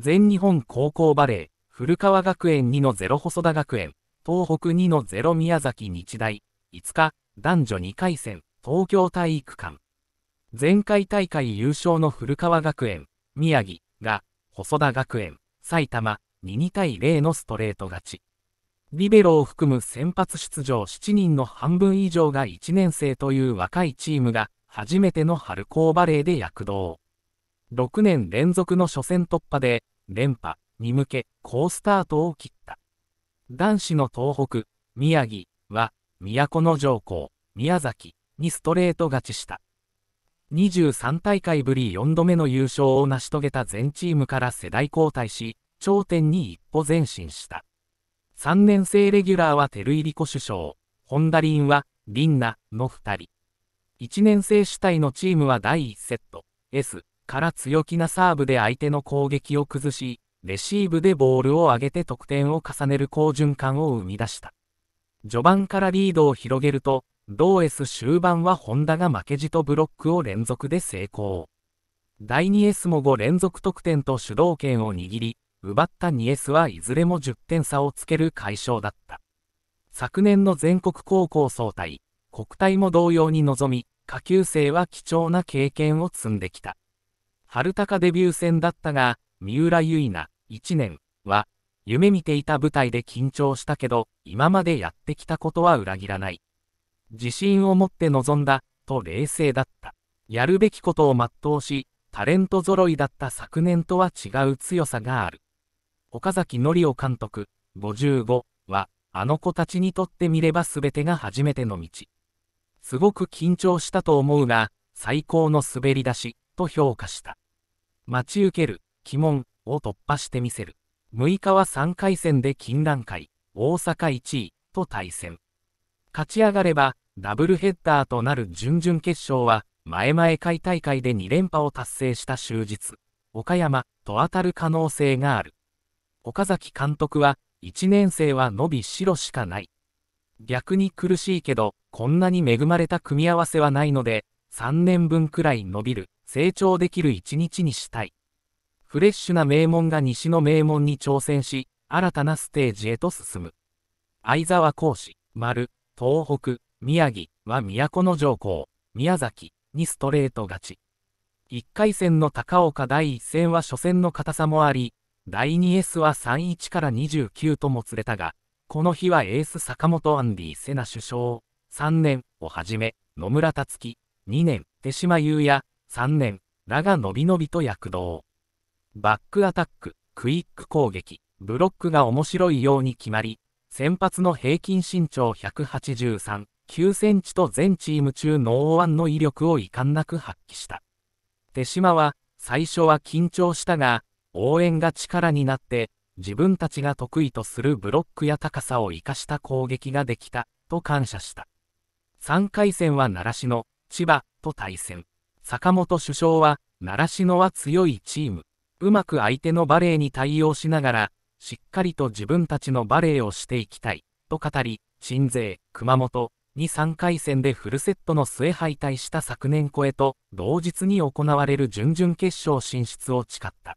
全日本高校バレー、古川学園2の0細田学園、東北2の0宮崎日大、5日、男女2回戦、東京体育館。前回大会優勝の古川学園、宮城が、細田学園、埼玉、2-2対0のストレート勝ち。リベロを含む先発出場7人の半分以上が1年生という若いチームが、初めての春高バレーで躍動。6年連続の初戦突破で、連覇に向け好スタートを切った。男子の東北、宮城は、都の上宮崎にストレート勝ちした。23大会ぶり4度目の優勝を成し遂げた全チームから世代交代し、頂点に一歩前進した。3年生レギュラーは照井理子首相、本田凛は、リンナの2人。1年生主体のチームは第1セット、S、から強気なサーブで相手の攻撃を崩し、レシーブでボールを上げて得点を重ねる好循環を生み出した。序盤からリードを広げると、同 S 終盤はホンダが負けじとブロックを連続で成功。第 2S も5連続得点と主導権を握り、奪った 2S はいずれも10点差をつける快勝だった。昨年の全国高校総体、国体も同様に臨み、下級生は貴重な経験を積んできた。春高デビュー戦だったが、三浦結菜、1年は、夢見ていた舞台で緊張したけど、今までやってきたことは裏切らない。自信を持って臨んだ、と冷静だった。やるべきことを全うし、タレント揃いだった昨年とは違う強さがある。岡崎典夫監督、55は、あの子たちにとってみれば全てが初めての道。すごく緊張したと思うが、最高の滑り出し、と評価した。待ち受ける、鬼門を突破してみせる。6日は3回戦で金蘭会、大阪1位と対戦。勝ち上がれば、ダブルヘッダーとなる準々決勝は、前々回大会で2連覇を達成した終日、岡山と当たる可能性がある。岡崎監督は、1年生は伸びしろしかない。逆に苦しいけど、こんなに恵まれた組み合わせはないので、3年分くらい伸びる成長できる一日にしたい。フレッシュな名門が西の名門に挑戦し、新たなステージへと進む。相沢講師、丸、東北、宮城は都の上皇、宮崎にストレート勝ち。1回戦の高岡第1戦は初戦の硬さもあり、第 2S は31から29ともつれたが、この日はエース坂本アンディ・セナ首相、3年をはじめ、野村達樹、2年、手島優也、3年らが伸び伸びと躍動。バックアタック、クイック攻撃、ブロックが面白いように決まり、先発の平均身長183、9センチと全チーム中ノーワンの威力を遺憾なく発揮した。手島は、最初は緊張したが、応援が力になって、自分たちが得意とするブロックや高さを生かした攻撃ができた、と感謝した。3回戦は習志野、千葉と対戦。坂本首相は、習志野は強いチーム。うまく相手のバレーに対応しながら、しっかりと自分たちのバレーをしていきたい、と語り、鎮西、熊本に3回戦でフルセットの末敗退した昨年超えと、同日に行われる準々決勝進出を誓った。